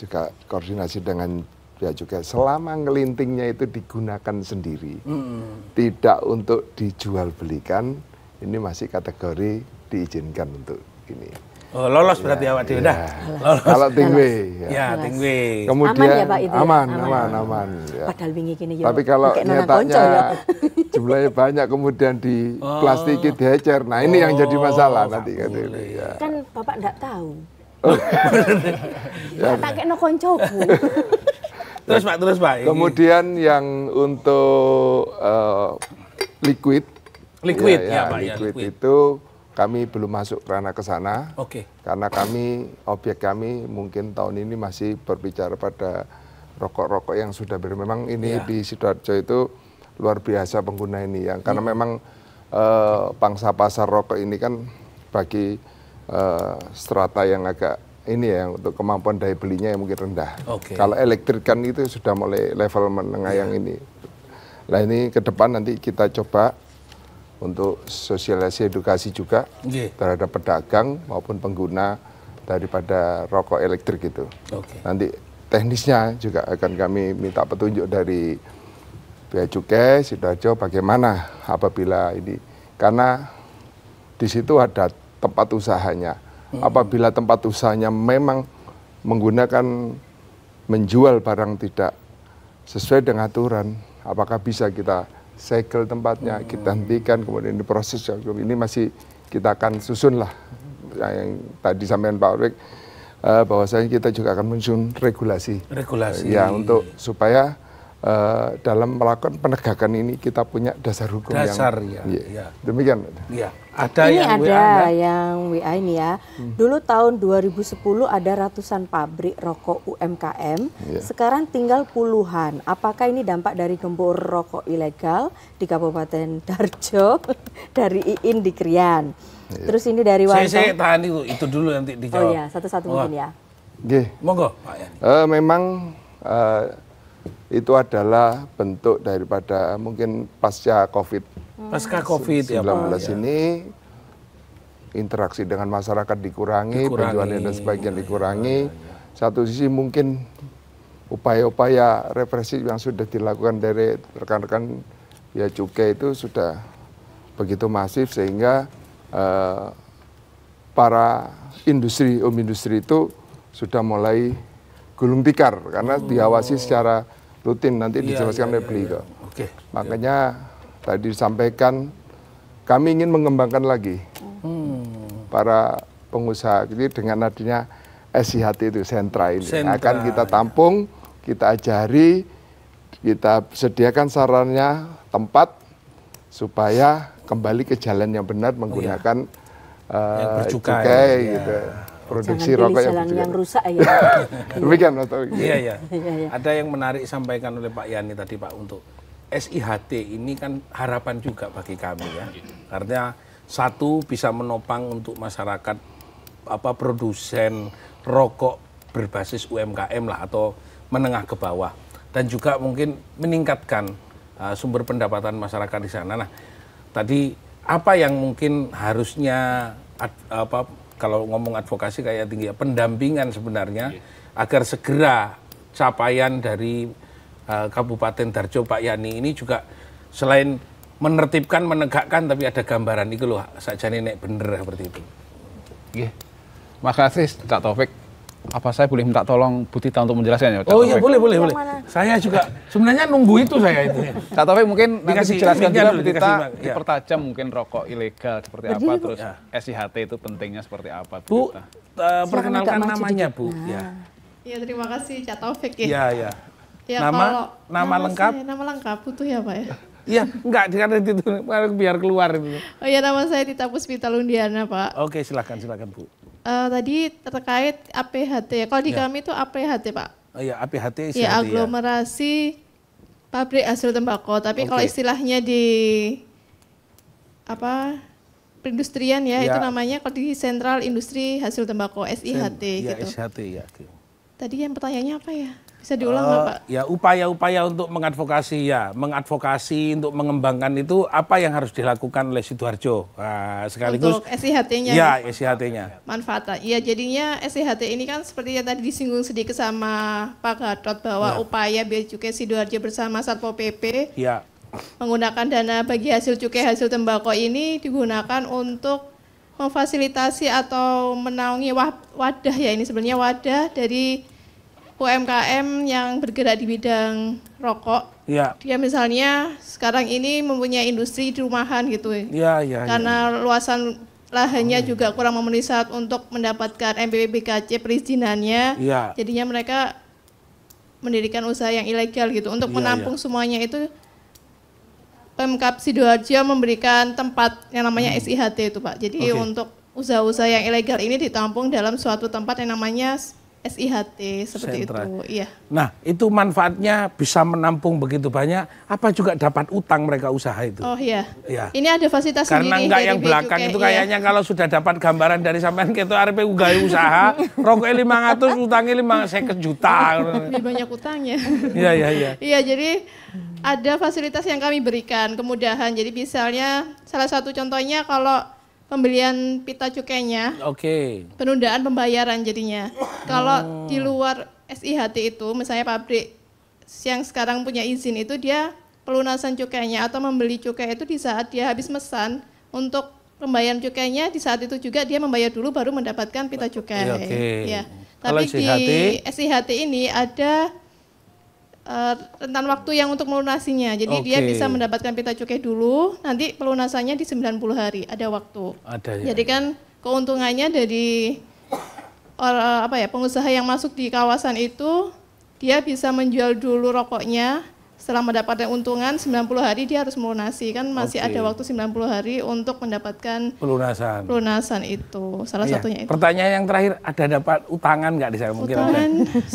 juga koordinasi dengan ya juga selama ngelintingnya itu digunakan sendiri, mm. tidak untuk dijual belikan, ini masih kategori diizinkan untuk ini.
Oh, lolos berarti Pak ya, dewi. Nah, lolos. Kalau tinggi. Ya, ya Kemudian
aman ya Pak itu. Ya? Aman, aman, aman. ya. Padahal
wingi kene yo. Tapi kalau nyatanya
jumlahnya banyak kemudian di oh. dihecer. Nah, ini oh, yang jadi oh, masalah nanti kan ini ya. Kan
Bapak enggak tahu. ya, tak kena koncoku.
terus Pak, terus Pak. Kemudian yang untuk uh, liquid. Liquid ya, ya, ya Pak. Liquid, ya, liquid. itu kami belum masuk kerana ke sana. Oke. Okay. Karena kami objek kami mungkin tahun ini masih berbicara pada rokok-rokok yang sudah ber. Memang ini yeah. di sidoarjo itu luar biasa pengguna ini yang Karena hmm. memang uh, pangsa pasar rokok ini kan bagi uh, strata yang agak ini ya untuk kemampuan daya belinya yang mungkin rendah. Okay. Kalau elektrik kan itu sudah mulai level menengah yeah. yang ini. Nah ini ke depan nanti kita coba untuk sosialisasi edukasi juga yeah. terhadap pedagang maupun pengguna daripada rokok elektrik itu. Okay. Nanti teknisnya juga akan kami minta petunjuk dari Bea Cukai, Sidoarjo bagaimana apabila ini karena di situ ada tempat usahanya. Hmm. Apabila tempat usahanya memang menggunakan menjual barang tidak sesuai dengan aturan, apakah bisa kita segel tempatnya hmm. kita hentikan kemudian di proses ini masih kita akan susun lah ya, yang tadi sampaikan Pak Orwek uh, eh, bahwasanya kita juga akan menyusun regulasi regulasi ya untuk supaya uh, dalam melakukan penegakan ini kita punya dasar hukum dasar, yang ya, ya. Ya. demikian. Ya. Ada ini yang ada WA
yang WA ini ya. Hmm. Dulu tahun 2010 ada ratusan pabrik rokok UMKM, ya. sekarang tinggal puluhan. Apakah ini dampak dari gembur rokok ilegal di Kabupaten Darjo dari Iin di Krian? Ya. Terus ini dari Wanto. Saya, saya tahan
itu, itu dulu nanti dijawab. Oh iya, satu-satu mungkin ya.
Oke. Monggo, Uh, memang uh, itu adalah bentuk daripada mungkin pasca COVID. Hmm. Pasca COVID 19 ya, ya ini interaksi dengan masyarakat dikurangi, dikurangi. penjualan dan sebagian iya, dikurangi. Iya, iya. Satu sisi mungkin upaya-upaya represi yang sudah dilakukan dari rekan-rekan ya cukai itu sudah begitu masif sehingga eh, para industri om um industri itu sudah mulai gulung tikar karena oh. diawasi secara rutin nanti iya, dijelaskan iya, oleh beliau. Iya. iya. Oke. Okay. Makanya iya. tadi disampaikan kami ingin mengembangkan lagi hmm. para pengusaha ini dengan adanya SIHT itu sentra ini nah, sentra, akan kita iya. tampung, kita ajari, kita sediakan sarannya tempat supaya kembali ke jalan yang benar menggunakan oh, iya. yang eh, cukai, ya. gitu produksi Jangan rokok yang yang rusak ya. Demikian Mas Taufik. Iya iya.
iya iya. Ada yang menarik sampaikan oleh Pak Yani tadi Pak untuk SIHT ini kan harapan juga bagi kami ya. Karena satu bisa menopang untuk masyarakat apa produsen rokok berbasis UMKM lah atau menengah ke bawah dan juga mungkin meningkatkan uh, sumber pendapatan masyarakat di sana. Nah, tadi apa yang mungkin harusnya ad, apa kalau ngomong advokasi kayak tinggi ya, pendampingan sebenarnya yeah. agar segera capaian dari uh, Kabupaten Darjo Pak Yani ini juga selain menertibkan menegakkan tapi ada gambaran itu loh saja nenek bener seperti itu. Nggih.
Yeah. Makasih Cak Taufik apa saya boleh minta tolong Butita untuk menjelaskan ya? oh iya boleh boleh boleh.
Saya juga sebenarnya nunggu itu saya
itu. Kak nah, Taufik mungkin dikasih, nanti dijelaskan juga Butita dipertajam iya. ya. mungkin rokok ilegal seperti apa terus ya. SIHT itu pentingnya seperti apa Bu, Butita. uh, eh, perkenalkan namanya Bu. Nah.
Ya. terima kasih Kak Taufik ya. Ya ya.
ya nama, kalau, nama nama lengkap? Saya,
nama lengkap butuh ya Pak ya.
Iya, enggak karena itu biar keluar itu.
Oh iya nama saya Tita Puspita Lundiana, Pak.
Oke, silakan silakan Bu.
Uh, tadi terkait APHT Kalau di ya. kami itu APHT Pak.
Oh iya APHT ya,
aglomerasi ya. pabrik hasil tembakau. Tapi okay. kalau istilahnya di apa perindustrian ya, ya. itu namanya kalau di Sentral Industri Hasil Tembakau SIHT Sen, ya, gitu. SIHT ya. Tadi yang pertanyaannya apa ya? Bisa diulang uh, Pak?
Ya upaya-upaya untuk mengadvokasi ya, mengadvokasi untuk mengembangkan itu apa yang harus dilakukan oleh Sidoarjo. uh, sekaligus untuk
SIHT-nya. Ya,
ya? SIHT-nya.
Manfaatnya. Ya, jadinya SIHT ini kan seperti yang tadi disinggung sedikit sama Pak Gatot bahwa ya. upaya Bea Cukai Sidoarjo bersama Satpol PP ya. menggunakan dana bagi hasil cukai hasil tembakau ini digunakan untuk memfasilitasi atau menaungi wadah ya ini sebenarnya wadah dari UMKM yang bergerak di bidang rokok. Ya. Dia misalnya sekarang ini mempunyai industri di rumahan gitu.
Ya, ya. Karena
ya. luasan lahannya hmm. juga kurang memenuhi syarat untuk mendapatkan MPBKC perizinannya. Ya. Jadinya mereka mendirikan usaha yang ilegal gitu. Untuk ya, menampung ya. semuanya itu Pemkap Sidoarjo memberikan tempat yang namanya hmm. SIHT itu, Pak. Jadi okay. untuk usaha-usaha yang ilegal ini ditampung dalam suatu tempat yang namanya SIHT seperti Sentra. itu. Iya.
Nah, itu manfaatnya bisa menampung begitu banyak. Apa juga dapat utang mereka usaha itu? Oh iya. Ya.
Ini ada fasilitas Karena sendiri. Karena enggak yang belakang itu iya. kayaknya
iya. kalau sudah dapat gambaran dari sampean gitu RP gaya usaha, rokoknya 500, utangnya 550 juta.
Lebih banyak utangnya. Iya, iya, iya. Iya, jadi ada fasilitas yang kami berikan, kemudahan. Jadi misalnya salah satu contohnya kalau pembelian pita cukainya. Oke. Okay. Penundaan pembayaran jadinya. Kalau di oh. luar SIHT itu, misalnya pabrik yang sekarang punya izin itu dia pelunasan cukainya atau membeli cukai itu di saat dia habis mesan untuk pembayaran cukainya di saat itu juga dia membayar dulu baru mendapatkan pita cukai. Oke. Okay. Ya. Tapi SIHT? di SIHT ini ada Eh, rentan waktu yang untuk melunasinya. Jadi okay. dia bisa mendapatkan pita cukai dulu, nanti pelunasannya di 90 hari, ada waktu. Ada ya. Jadi kan keuntungannya dari or, eh, apa ya, pengusaha yang masuk di kawasan itu dia bisa menjual dulu rokoknya setelah mendapatkan untungan 90 hari dia harus melunasi kan masih okay. ada waktu 90 hari untuk mendapatkan
pelunasan
pelunasan itu salah iya. satunya itu
pertanyaan yang terakhir ada dapat utangan nggak di sana mungkin utangan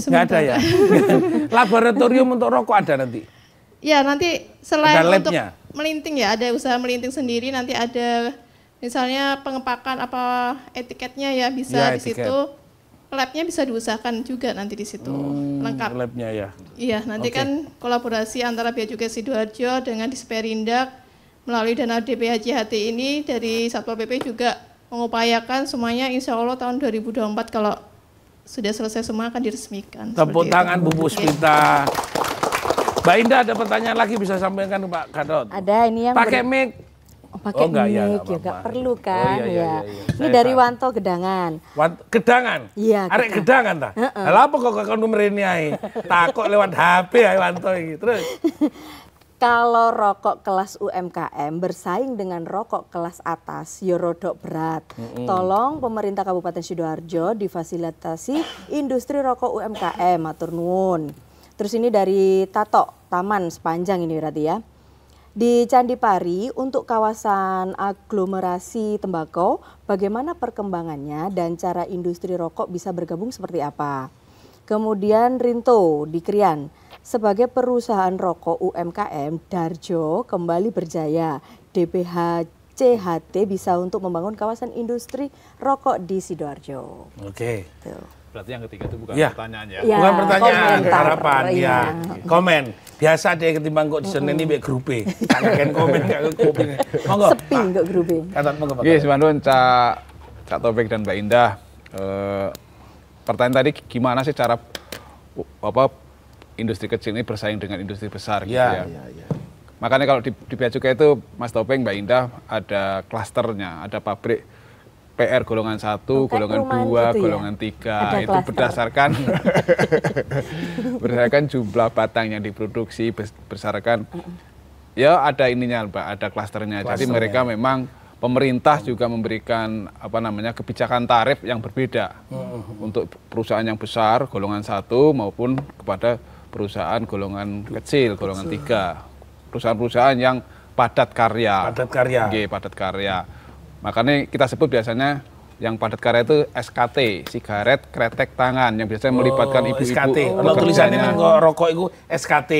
nggak ada ya laboratorium untuk rokok ada nanti
ya nanti selain untuk melinting ya ada usaha melinting sendiri nanti ada misalnya pengepakan apa etiketnya ya bisa ya, di etiket. situ labnya bisa diusahakan juga nanti di situ hmm, lengkap. Labnya ya. Iya nanti okay. kan kolaborasi antara Bea juga sidoarjo dengan Disperindak melalui dana DPHJHT ini dari Satpol PP juga mengupayakan semuanya Insya Allah tahun 2024 kalau sudah selesai semua akan diresmikan. Tepuk tangan itu. Bu iya. Puspita.
Mbak Indah ada pertanyaan lagi bisa sampaikan Pak Gadot.
Ada ini yang pakai mic pakai oh, enggak, ya, mic, ya enggak, perlu oh, iya, kan oh, iya, ya. Iya, iya. Ini dari tahu. Wanto Gedangan.
Wanto Gedangan. Iya. Arek Gedangan ta. Heeh. Lah apa kok kon ini ae? Takok lewat HP ae Wanto iki. Terus
kalau rokok kelas UMKM bersaing dengan rokok kelas atas, ya rodok berat. Mm -hmm. Tolong pemerintah Kabupaten Sidoarjo difasilitasi industri rokok UMKM, matur nuwun. Terus ini dari Tato, Taman sepanjang ini berarti ya. Di Candi Pari untuk kawasan aglomerasi tembakau, bagaimana perkembangannya dan cara industri rokok bisa bergabung seperti apa? Kemudian Rinto di Krian, sebagai perusahaan rokok UMKM, Darjo kembali berjaya. DPH CHT bisa untuk membangun kawasan industri rokok di Sidoarjo.
Oke. Okay. Berarti yang ketiga itu bukan ya. pertanyaan ya? ya? Bukan pertanyaan, komentar, harapan. Ya. ya. Komen. Biasa deh ketimbang kok di sana ini biar grup B. komen, kakakkan komen. Monggo. Sepi kok ah, grup B. Kata monggo. Iya, Bandung
Cak, Cak Topik dan Mbak Indah. Uh, pertanyaan tadi gimana sih cara apa industri kecil ini bersaing dengan industri besar gitu iya. ya. ya. ya, ya. Makanya kalau di, di Bea Cukai itu Mas Topeng, Mbak Indah ada klasternya, ada pabrik PR golongan satu, golongan dua, gitu ya. golongan ya? tiga itu klaster. berdasarkan berdasarkan jumlah batang yang diproduksi berdasarkan ya ada ininya mbak, ada klasternya. Jadi mereka memang pemerintah juga memberikan apa namanya kebijakan tarif yang berbeda hmm. untuk perusahaan yang besar golongan satu maupun kepada perusahaan golongan kecil, golongan tiga, perusahaan-perusahaan yang padat karya. Padat karya. padat karya Makanya kita sebut biasanya yang padat karya itu SKT, sigaret, kretek tangan yang biasanya oh, melibatkan ibu-ibu. SKT. Ono tulisannya nang rokok
itu SKT.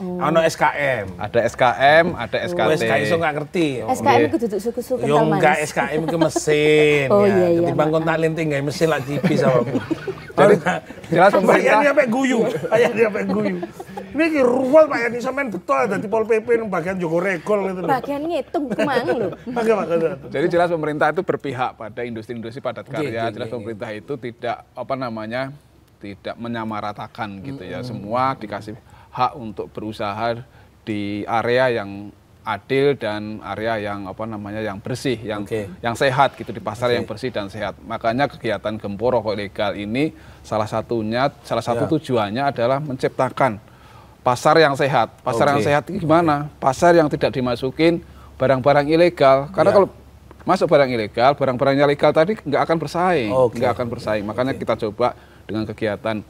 Oh. Ada SKM. Ada SKM, ada SKT. Oh, SKM iso gak ngerti. Oh, SKM itu
iya. duduk suku-suku kental manis. Yo enggak SKM
itu mesin. Oh ya. iya iya. Ketimbang kon tak linting nggak mesin lagi tipis Jadi jelas pemerintah. Bayarnya sampai guyu, Yani sampai guyu. Ini ki ruwet Pak Yani sampean betul ada di Pol PP bagian Joko Regol gitu
Bagian ngitung kemang loh.
Jadi jelas pemerintah itu berpihak pada industri-industri padat karya. Jelas pemerintah itu tidak apa namanya tidak menyamaratakan gitu ya. Semua dikasih hak untuk berusaha di area yang adil dan area yang apa namanya yang bersih yang okay. yang sehat gitu di pasar okay. yang bersih dan sehat makanya kegiatan gempor rokok legal ini salah satunya salah satu yeah. tujuannya adalah menciptakan pasar yang sehat pasar okay. yang sehat itu gimana okay. pasar yang tidak dimasukin barang-barang ilegal karena yeah. kalau masuk barang ilegal barang-barangnya ilegal tadi nggak akan bersaing okay. nggak akan bersaing makanya okay. kita coba dengan kegiatan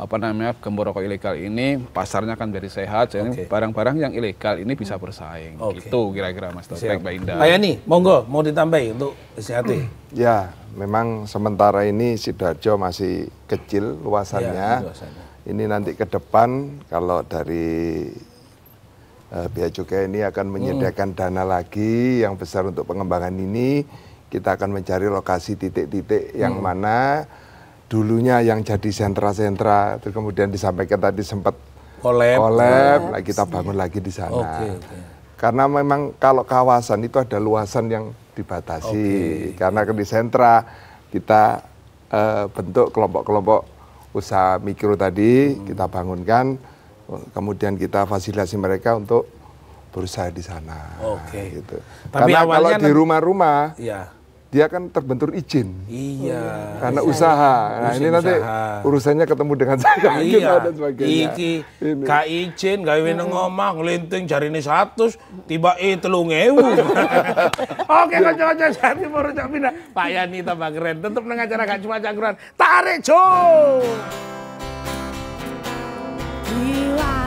apa namanya gembor rokok ilegal ini pasarnya kan dari sehat jadi okay. barang-barang yang ilegal ini bisa hmm. bersaing okay. gitu kira-kira Mas Taufik Pak Indah. Pak
monggo mau ditambahi
untuk SHT ya? Hmm. ya, memang sementara ini Sidoarjo masih kecil luasannya. Ya, Ini nanti ke depan kalau dari uh, Bea Cukai ini akan hmm. menyediakan hmm. dana lagi yang besar untuk pengembangan ini, kita akan mencari lokasi titik-titik yang hmm. mana dulunya yang jadi sentra-sentra terus kemudian disampaikan tadi sempat kolab, nah kita bangun lagi di sana. Okay, okay. Karena memang kalau kawasan itu ada luasan yang dibatasi. Okay. Karena di sentra kita uh, bentuk kelompok-kelompok usaha mikro tadi hmm. kita bangunkan, kemudian kita fasilitasi mereka untuk berusaha di sana. Oke. Okay. Gitu. Karena kalau di rumah-rumah, ya dia kan terbentur izin. Iya. Karena usaha. Nah, ini nanti urusannya ketemu dengan saya iya. dan sebagainya. Iki
ini. ka izin ingin ngomong, ngelinting, nglinting iya. ini 100 tiba telung 3000. Oke kanca-kanca sate moro cak pindah. Pak Yani tambah keren. tetap dengan acara gak cuma cangkuran, Tarik, Jo. Gila.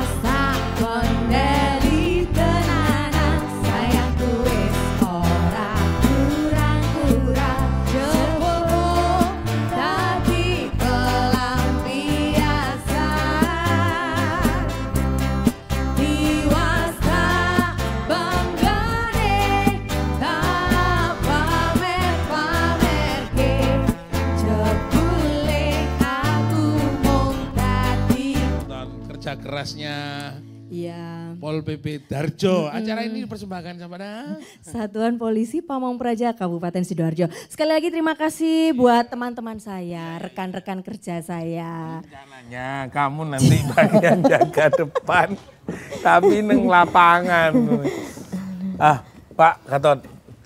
PP Darjo. Acara ini dipersembahkan kepada
Satuan Polisi Pamong Praja Kabupaten Sidoarjo. Sekali lagi terima kasih iya. buat teman-teman saya, rekan-rekan kerja saya.
Rencananya kamu nanti bagian jaga depan, tapi neng lapangan. Ah, Pak Gatot,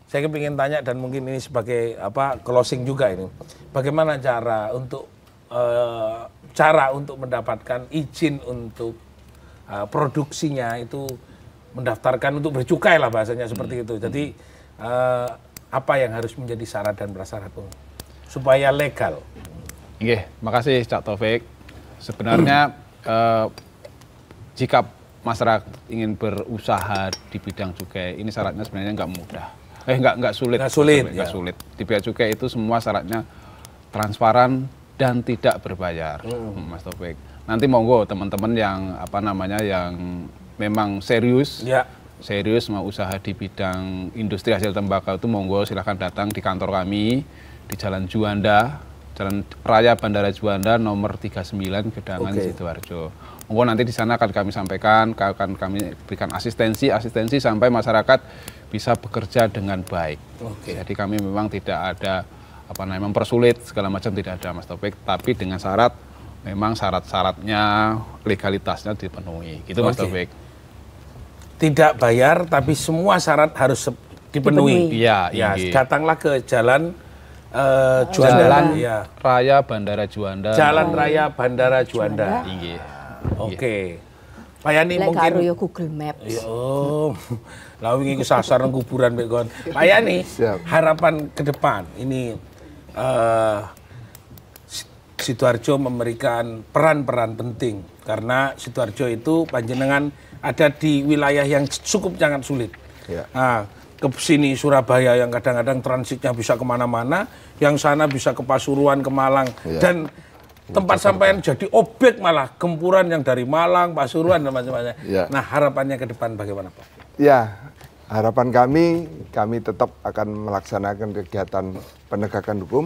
saya ingin tanya dan mungkin ini sebagai apa closing juga ini. Bagaimana cara untuk uh, cara untuk mendapatkan izin untuk uh, produksinya itu mendaftarkan untuk bercukai lah bahasanya seperti hmm. itu. Hmm. Jadi uh, apa yang harus menjadi syarat dan prasyarat Bung? supaya legal?
Oke, makasih Cak Taufik. Sebenarnya uh, jika masyarakat ingin berusaha di bidang cukai, ini syaratnya sebenarnya nggak mudah. Eh nggak nggak sulit. Nggak sulit. Nggak ya. sulit. Di bidang cukai itu semua syaratnya transparan dan tidak berbayar, hmm. Mas Taufik nanti monggo teman-teman yang apa namanya yang memang serius ya. serius mau usaha di bidang industri hasil tembakau itu monggo silahkan datang di kantor kami di Jalan Juanda Jalan Raya Bandara Juanda nomor 39 Gedangan okay. Sidoarjo. Monggo nanti di sana akan kami sampaikan, akan kami berikan asistensi, asistensi sampai masyarakat bisa bekerja dengan baik. Okay. Jadi kami memang tidak ada apa namanya mempersulit segala macam tidak ada Mas Topik, tapi dengan syarat memang syarat-syaratnya legalitasnya dipenuhi. Gitu Mas Taufik.
Tidak bayar tapi semua syarat harus dipenuhi. Iya, ya, iya. datanglah ke jalan Uh, Juanda, Jalan ya.
Raya Bandara Juanda. Jalan oh, Raya Bandara
Juanda. Iya. Oke. Okay. Yani Lek mungkin ya
Google Maps. Yo. Ya,
oh. Lah wingi ku sasar kuburan Pak Yani. harapan ke depan ini uh, Sidoarjo memberikan peran-peran penting karena Sidoarjo itu panjenengan ada di wilayah yang cukup sangat sulit. Ya. Nah, ke sini Surabaya yang kadang-kadang transitnya bisa kemana-mana, yang sana bisa ke Pasuruan, ke Malang ya. dan tempat yang jadi objek malah gempuran yang dari Malang, Pasuruan dan macam-macam. Ya. Nah harapannya ke depan bagaimana Pak?
Ya harapan kami kami tetap akan melaksanakan kegiatan penegakan hukum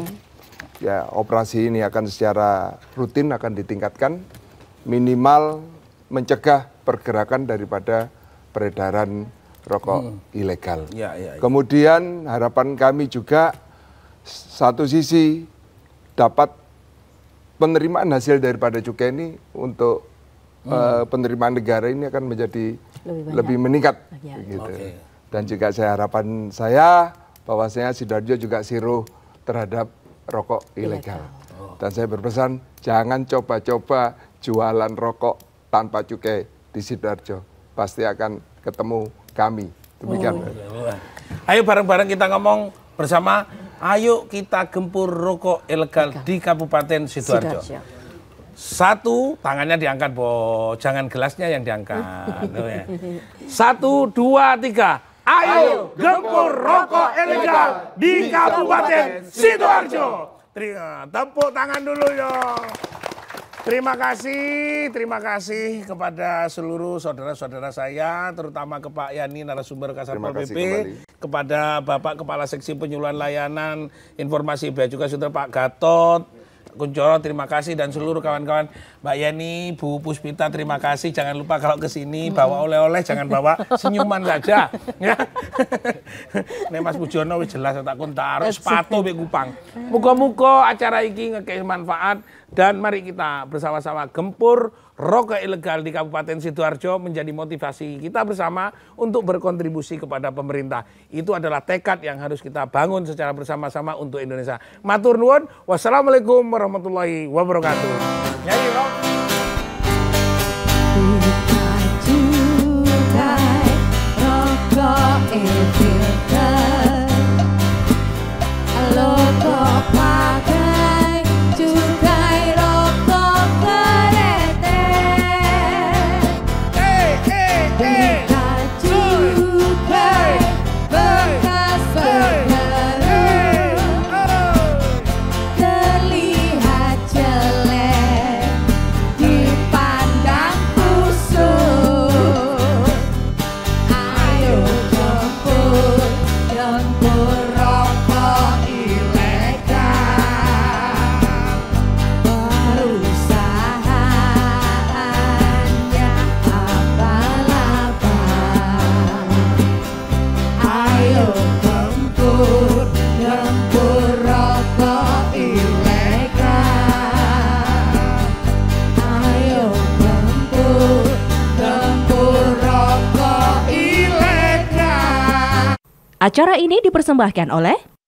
ya operasi ini akan secara rutin akan ditingkatkan minimal mencegah pergerakan daripada peredaran rokok hmm. ilegal. Ya, ya, ya. Kemudian harapan kami juga satu sisi dapat penerimaan hasil daripada cukai ini untuk hmm. uh, penerimaan negara ini akan menjadi lebih, lebih meningkat ya. gitu. Okay. Dan juga saya harapan saya bahwasanya Sidoarjo juga siruh terhadap rokok ilegal. Oh. Dan saya berpesan jangan coba-coba jualan rokok tanpa cukai di Sidoarjo. Pasti akan ketemu kami. Demikian. Oh.
Iya, iya. Ayo bareng-bareng kita ngomong bersama. Ayo kita gempur rokok ilegal Ika. di Kabupaten Sidoarjo. Sidoarjo satu tangannya diangkat bo jangan gelasnya yang diangkat ya. satu dua tiga Ayo gempur rokok ilegal di Kabupaten Sidoarjo. Terima, eh, tepuk tangan dulu yo. Terima kasih, terima kasih kepada seluruh saudara-saudara saya, terutama ke Pak Yani narasumber Kasatpol PP, kepada Bapak Kepala Seksi Penyuluhan Layanan Informasi Bea juga Sudah Pak Gatot, Kuncoro terima kasih dan seluruh kawan-kawan Mbak Yani, Bu Puspita terima kasih. Jangan lupa kalau ke sini bawa oleh-oleh jangan bawa senyuman saja ya. Nek Mas Bujono wis jelas tak kon taruh sepatu mbek kupang. Muga-muga acara iki ngekei manfaat dan mari kita bersama-sama gempur rokok ilegal di Kabupaten Sidoarjo menjadi motivasi kita bersama untuk berkontribusi kepada pemerintah. Itu adalah tekad yang harus kita bangun secara bersama-sama untuk Indonesia. Matur nuwun. Wassalamualaikum warahmatullahi wabarakatuh. Nyanyi, Rob.
Acara ini dipersembahkan oleh